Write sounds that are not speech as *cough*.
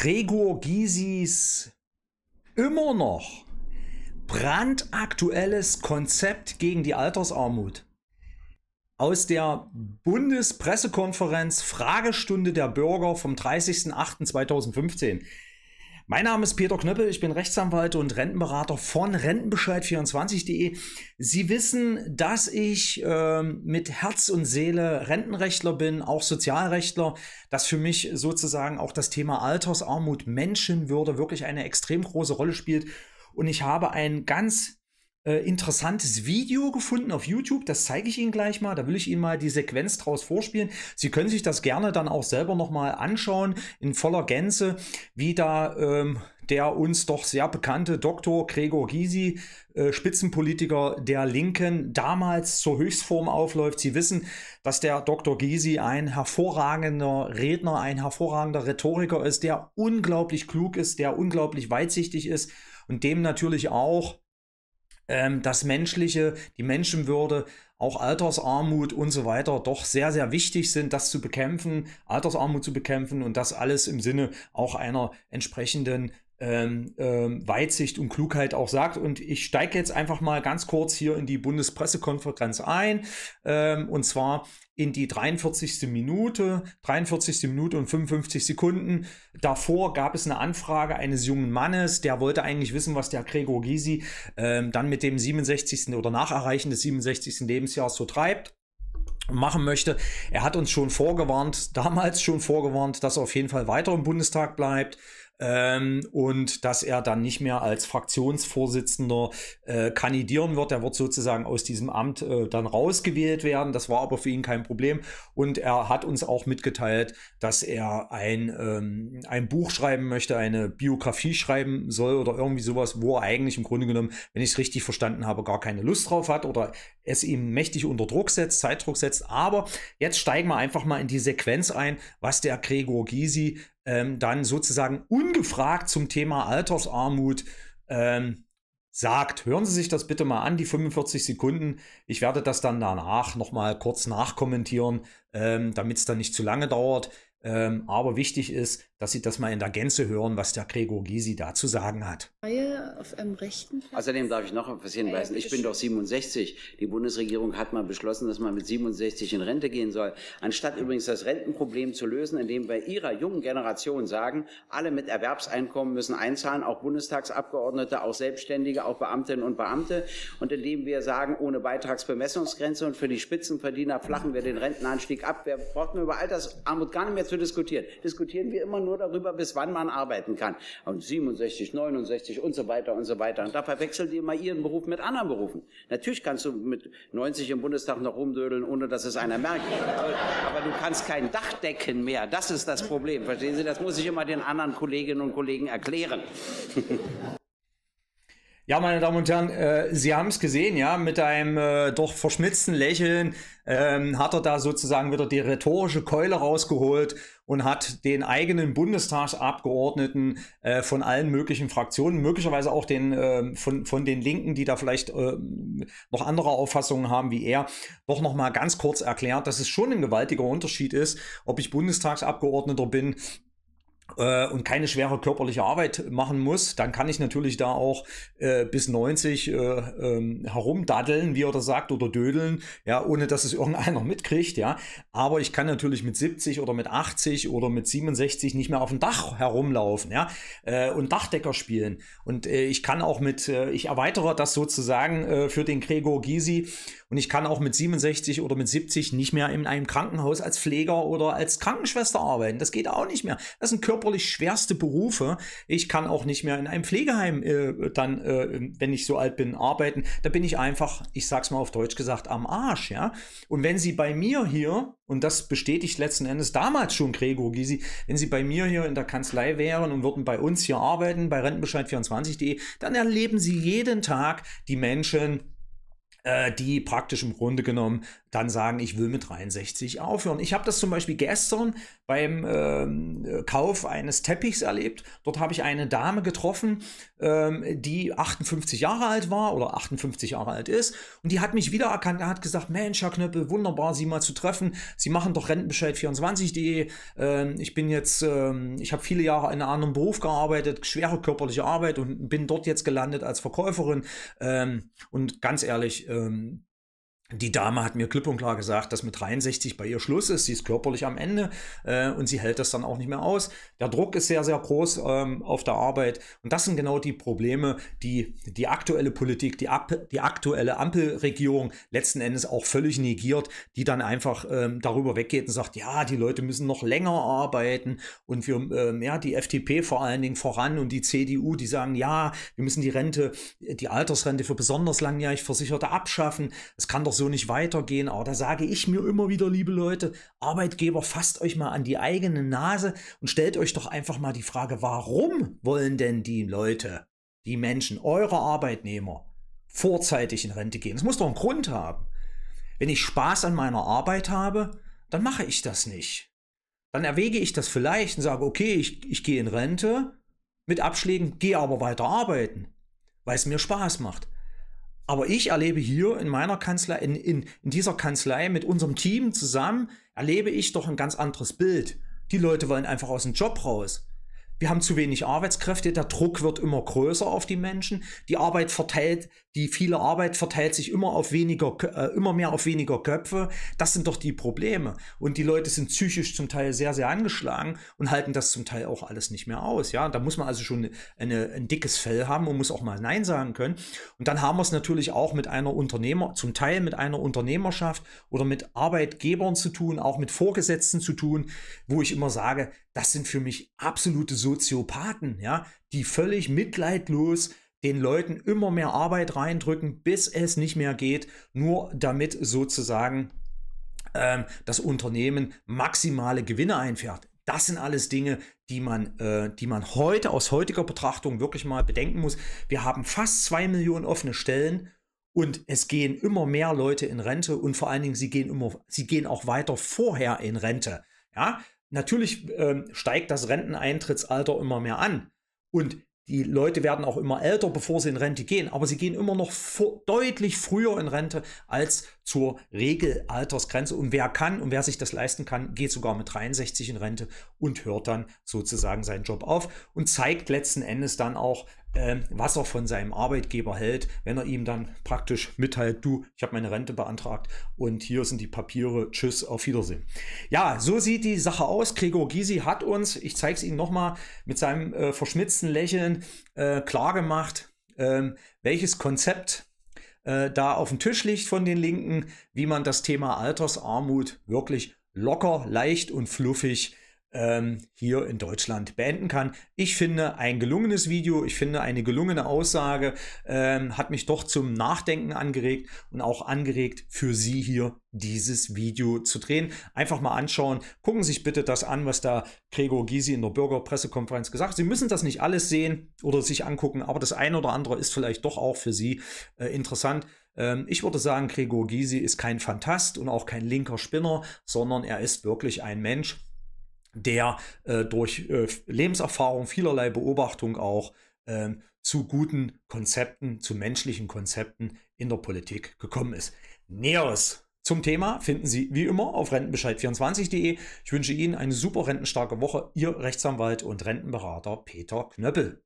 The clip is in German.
Gregor Gysis immer noch brandaktuelles Konzept gegen die Altersarmut aus der Bundespressekonferenz Fragestunde der Bürger vom 30.08.2015. Mein Name ist Peter Knöppel, ich bin Rechtsanwalt und Rentenberater von Rentenbescheid24.de. Sie wissen, dass ich äh, mit Herz und Seele Rentenrechtler bin, auch Sozialrechtler, dass für mich sozusagen auch das Thema Altersarmut, Menschenwürde wirklich eine extrem große Rolle spielt. Und ich habe ein ganz äh, interessantes Video gefunden auf YouTube. Das zeige ich Ihnen gleich mal. Da will ich Ihnen mal die Sequenz draus vorspielen. Sie können sich das gerne dann auch selber nochmal anschauen in voller Gänze, wie da ähm, der uns doch sehr bekannte Dr. Gregor Gysi, äh, Spitzenpolitiker der Linken, damals zur Höchstform aufläuft. Sie wissen, dass der Dr. Gysi ein hervorragender Redner, ein hervorragender Rhetoriker ist, der unglaublich klug ist, der unglaublich weitsichtig ist und dem natürlich auch ähm, das Menschliche, die Menschenwürde, auch Altersarmut und so weiter doch sehr, sehr wichtig sind, das zu bekämpfen, Altersarmut zu bekämpfen und das alles im Sinne auch einer entsprechenden ähm, ähm, Weitsicht und Klugheit auch sagt. Und ich steige jetzt einfach mal ganz kurz hier in die Bundespressekonferenz ein. Ähm, und zwar in die 43. Minute, 43. Minute und 55 Sekunden. Davor gab es eine Anfrage eines jungen Mannes, der wollte eigentlich wissen, was der Gregor Gysi ähm, dann mit dem 67. oder Nacherreichen des 67. Lebensjahres so treibt machen möchte. Er hat uns schon vorgewarnt, damals schon vorgewarnt, dass er auf jeden Fall weiter im Bundestag bleibt ähm, und dass er dann nicht mehr als Fraktionsvorsitzender äh, kandidieren wird. Er wird sozusagen aus diesem Amt äh, dann rausgewählt werden. Das war aber für ihn kein Problem. Und er hat uns auch mitgeteilt, dass er ein, ähm, ein Buch schreiben möchte, eine Biografie schreiben soll oder irgendwie sowas, wo er eigentlich im Grunde genommen, wenn ich es richtig verstanden habe, gar keine Lust drauf hat oder es ihm mächtig unter Druck setzt, Zeitdruck setzt. Aber jetzt steigen wir einfach mal in die Sequenz ein, was der Gregor Gysi ähm, dann sozusagen ungefragt zum Thema Altersarmut ähm, sagt. Hören Sie sich das bitte mal an, die 45 Sekunden. Ich werde das dann danach nochmal kurz nachkommentieren, ähm, damit es dann nicht zu lange dauert. Ähm, aber wichtig ist, dass Sie das mal in der Gänze hören, was der Gregor Gysi da zu sagen hat. Auf einem rechten Außerdem darf ich noch etwas hinweisen. ich bin doch 67. Die Bundesregierung hat mal beschlossen, dass man mit 67 in Rente gehen soll. Anstatt übrigens das Rentenproblem zu lösen, indem wir Ihrer jungen Generation sagen, alle mit Erwerbseinkommen müssen einzahlen, auch Bundestagsabgeordnete, auch Selbstständige, auch Beamtinnen und Beamte. Und indem wir sagen, ohne Beitragsbemessungsgrenze und für die Spitzenverdiener flachen wir den Rentenanstieg ab. Wir brauchen über Altersarmut gar nicht mehr zu diskutieren. Diskutieren wir immer nur nur darüber, bis wann man arbeiten kann. Und 67, 69 und so weiter und so weiter. Und da verwechseln die immer ihren Beruf mit anderen Berufen. Natürlich kannst du mit 90 im Bundestag noch rumdödeln, ohne dass es einer merkt. Aber, du kannst kein Dach decken mehr. Das ist das Problem. Verstehen Sie? Das muss ich immer den anderen Kolleginnen und Kollegen erklären. *laughs* Ja, meine Damen und Herren, äh, Sie haben es gesehen, ja, mit einem äh, doch verschmitzten Lächeln ähm, hat er da sozusagen wieder die rhetorische Keule rausgeholt und hat den eigenen Bundestagsabgeordneten äh, von allen möglichen Fraktionen, möglicherweise auch den äh, von, von den Linken, die da vielleicht äh, noch andere Auffassungen haben wie er, doch nochmal ganz kurz erklärt, dass es schon ein gewaltiger Unterschied ist, ob ich Bundestagsabgeordneter bin äh, und keine schwere körperliche Arbeit machen muss, dann kann ich natürlich da auch äh, bis 90 äh, ähm, herumdaddeln, wie er das sagt, oder dödeln, ja, ohne dass es *laughs* irgendeiner mitkriegt, ja. Aber ich kann natürlich mit 70 oder mit 80 oder mit 67 nicht mehr auf dem Dach herumlaufen, ja, äh, und Dachdecker spielen. Und äh, ich kann auch mit, äh, ich erweitere das sozusagen für den Gregor Gysi und ich kann auch mit 67 oder mit 70 nicht mehr in einem Krankenhaus als Pfleger oder als Krankenschwester arbeiten. Das geht auch nicht mehr. Das ist ein Körper körperlich schwerste Berufe. Ich kann auch nicht mehr in einem Pflegeheim äh, dann, äh, wenn ich so alt bin, arbeiten. Da bin ich einfach, ich sag's mal auf Deutsch gesagt, am Arsch, ja. Und wenn Sie bei mir hier, und das bestätigt letzten Endes damals schon Gregor Gysi, wenn Sie bei mir hier in der Kanzlei wären und würden bei uns hier arbeiten, bei Rentenbescheid24.de, dann erleben Sie jeden Tag die Menschen, äh, die praktisch im Grunde genommen dann sagen, ich will mit 63 aufhören. Ich habe das zum Beispiel gestern beim ähm, Kauf eines Teppichs erlebt. Dort habe ich eine Dame getroffen, ähm, die 58 Jahre alt war oder 58 Jahre alt ist und die hat mich wiedererkannt. Er hat gesagt, Mensch, Herr Knöppel, wunderbar, Sie mal zu treffen. Sie machen doch Rentenbescheid24.de. Ähm, ich bin jetzt, ähm, ich habe viele Jahre in einem anderen Beruf gearbeitet, schwere körperliche Arbeit und bin dort jetzt gelandet als Verkäuferin. Ähm, und ganz ehrlich, um, die Dame hat mir klipp und klar gesagt, dass mit 63 bei ihr Schluss ist. Sie ist körperlich am Ende äh, und sie hält das dann auch nicht mehr aus. Der Druck ist sehr, sehr groß ähm, auf der Arbeit. Und das sind genau die Probleme, die die aktuelle Politik, die, Ab die aktuelle Ampelregierung letzten Endes auch völlig negiert, die dann einfach ähm, darüber weggeht und sagt, ja, die Leute müssen noch länger arbeiten und wir, ähm, ja, die FDP vor allen Dingen voran und die CDU, die sagen, ja, wir müssen die Rente, die Altersrente für besonders langjährig Versicherte abschaffen. Es kann doch so nicht weitergehen. Aber da sage ich mir immer wieder, liebe Leute, Arbeitgeber, fasst euch mal an die eigene Nase und stellt euch doch einfach mal die Frage, warum wollen denn die Leute, die Menschen, eure Arbeitnehmer vorzeitig in Rente gehen? Es muss doch einen Grund haben. Wenn ich Spaß an meiner Arbeit habe, dann mache ich das nicht. Dann erwäge ich das vielleicht und sage, okay, ich, ich gehe in Rente mit Abschlägen, gehe aber weiter arbeiten, weil es mir Spaß macht. Aber ich erlebe hier in meiner Kanzlei, in, in, in dieser Kanzlei mit unserem Team zusammen, erlebe ich doch ein ganz anderes Bild. Die Leute wollen einfach aus dem Job raus wir haben zu wenig Arbeitskräfte, der Druck wird immer größer auf die Menschen, die Arbeit verteilt, die viele Arbeit verteilt sich immer auf weniger, äh, immer mehr auf weniger Köpfe. Das sind doch die Probleme. Und die Leute sind psychisch zum Teil sehr, sehr angeschlagen und halten das zum Teil auch alles nicht mehr aus. Ja, da muss man also schon eine, ein dickes Fell haben und muss auch mal Nein sagen können. Und dann haben wir es natürlich auch mit einer Unternehmer, zum Teil mit einer Unternehmerschaft oder mit Arbeitgebern zu tun, auch mit Vorgesetzten zu tun, wo ich immer sage, das sind für mich absolute Soziopathen, ja, die völlig mitleidlos den Leuten immer mehr Arbeit reindrücken, bis es nicht mehr geht, nur damit sozusagen ähm, das Unternehmen maximale Gewinne einfährt. Das sind alles Dinge, die man, äh, die man heute aus heutiger Betrachtung wirklich mal bedenken muss. Wir haben fast zwei Millionen offene Stellen und es gehen immer mehr Leute in Rente und vor allen Dingen sie gehen immer, sie gehen auch weiter vorher in Rente. Ja, natürlich ähm, steigt das Renteneintrittsalter immer mehr an. Und die Leute werden auch immer älter, bevor sie in Rente gehen, aber sie gehen immer noch vor, deutlich früher in Rente als zur Regelaltersgrenze. Und wer kann und wer sich das leisten kann, geht sogar mit 63 in Rente und hört dann sozusagen seinen Job auf und zeigt letzten Endes dann auch, ähm, was er von seinem Arbeitgeber hält, wenn er ihm dann praktisch mitteilt, du, ich habe meine Rente beantragt und hier sind die Papiere, tschüss, auf Wiedersehen. Ja, so sieht die Sache aus. Gregor Gysi hat uns, ich zeige es Ihnen nochmal, mit seinem äh, verschmitzten Lächeln äh, klargemacht, äh, welches Konzept äh, da auf dem Tisch liegt von den Linken, wie man das Thema Altersarmut wirklich locker, leicht und fluffig ähm, hier in Deutschland beenden kann. Ich finde ein gelungenes Video, ich finde eine gelungene Aussage, ähm, hat mich doch zum Nachdenken angeregt und auch angeregt, für Sie hier dieses Video zu drehen. Einfach mal anschauen, gucken Sie sich bitte das an, was da Gregor Gysi in der Bürgerpressekonferenz gesagt hat. Sie müssen das nicht alles sehen oder sich angucken, aber das eine oder andere ist vielleicht doch auch für Sie äh, interessant. Ähm, ich würde sagen, Gregor Gysi ist kein Fantast und auch kein linker Spinner, sondern er ist wirklich ein Mensch, der äh, durch äh, Lebenserfahrung, vielerlei Beobachtung auch ähm, zu guten Konzepten, zu menschlichen Konzepten in der Politik gekommen ist. Näheres zum Thema finden Sie wie immer auf rentenbescheid24.de. Ich wünsche Ihnen eine super rentenstarke Woche. Ihr Rechtsanwalt und Rentenberater Peter Knöppel.